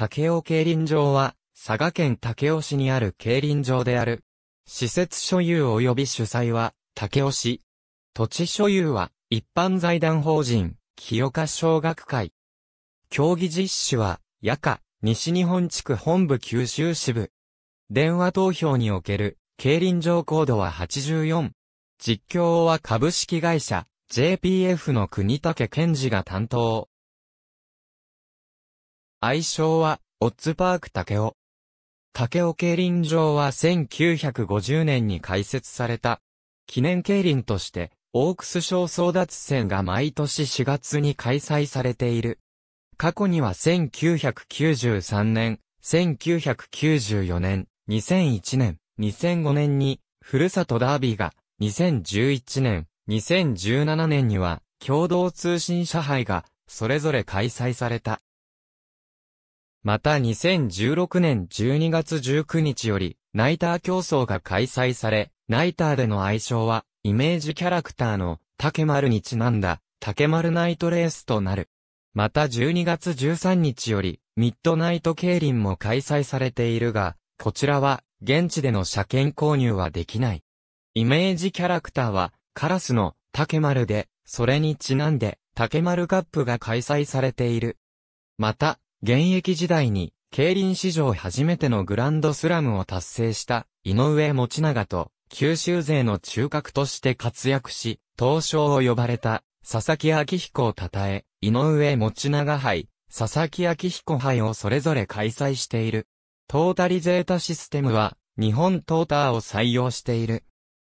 竹雄競輪場は、佐賀県竹雄市にある競輪場である。施設所有及び主催は、竹雄市。土地所有は、一般財団法人、清岡小学会。競技実施は、夜間、西日本地区本部九州支部。電話投票における、競輪場コードは84。実況は株式会社、JPF の国武健治が担当。愛称は、オッズパーク竹尾。竹尾競輪場は1950年に開設された。記念競輪として、オークス賞争奪戦が毎年4月に開催されている。過去には1993年、1994年、2001年、2005年に、ふるさとダービーが、2011年、2017年には、共同通信社杯が、それぞれ開催された。また2016年12月19日より、ナイター競争が開催され、ナイターでの愛称は、イメージキャラクターの竹丸にちなんだ、竹丸ナイトレースとなる。また12月13日より、ミッドナイト競輪も開催されているが、こちらは、現地での車検購入はできない。イメージキャラクターは、カラスの竹丸で、それにちなんで、竹丸カップが開催されている。また、現役時代に、競輪史上初めてのグランドスラムを達成した、井上持長と、九州勢の中核として活躍し、東証を呼ばれた、佐々木明彦を称え、井上持長杯、佐々木明彦杯をそれぞれ開催している。トータリゼータシステムは、日本トーターを採用している。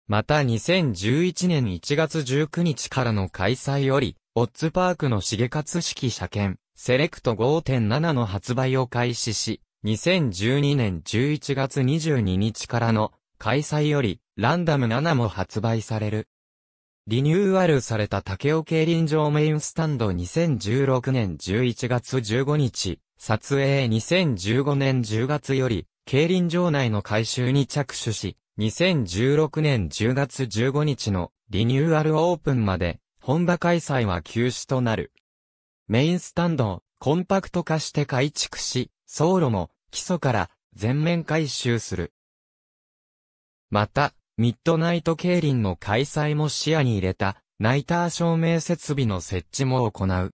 また2011年1月19日からの開催より、オッズパークの重勝式車検、セレクト5.7の発売を開始し、2012年11月22日からの開催より、ランダム7も発売される。リニューアルされた竹尾競輪場メインスタンド2016年11月15日、撮影2015年10月より、競輪場内の改修に着手し、2016年10月15日のリニューアルオープンまで、本場開催は休止となる。メインスタンドをコンパクト化して改築し、走路も基礎から全面改修する。また、ミッドナイト競輪の開催も視野に入れた、ナイター照明設備の設置も行う。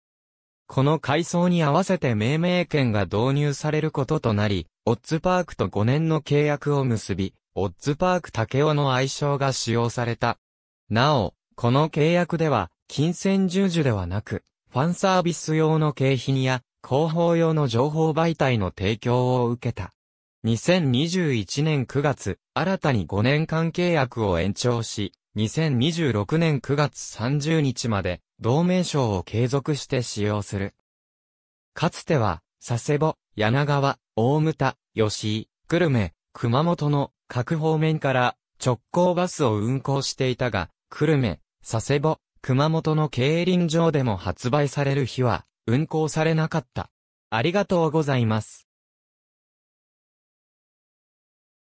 この改装に合わせて命名権が導入されることとなり、オッズパークと5年の契約を結び、オッズパーク竹雄の愛称が使用された。なお、この契約では、金銭従事ではなく、ファンサービス用の景品や広報用の情報媒体の提供を受けた。2021年9月、新たに5年間契約を延長し、2026年9月30日まで、同名称を継続して使用する。かつては、佐世保、柳川、大牟田、吉井、久留米、熊本の各方面から直行バスを運行していたが、久留米、佐世保、熊本の競輪場でも発売される日は、運行されなかった。ありがとうございます。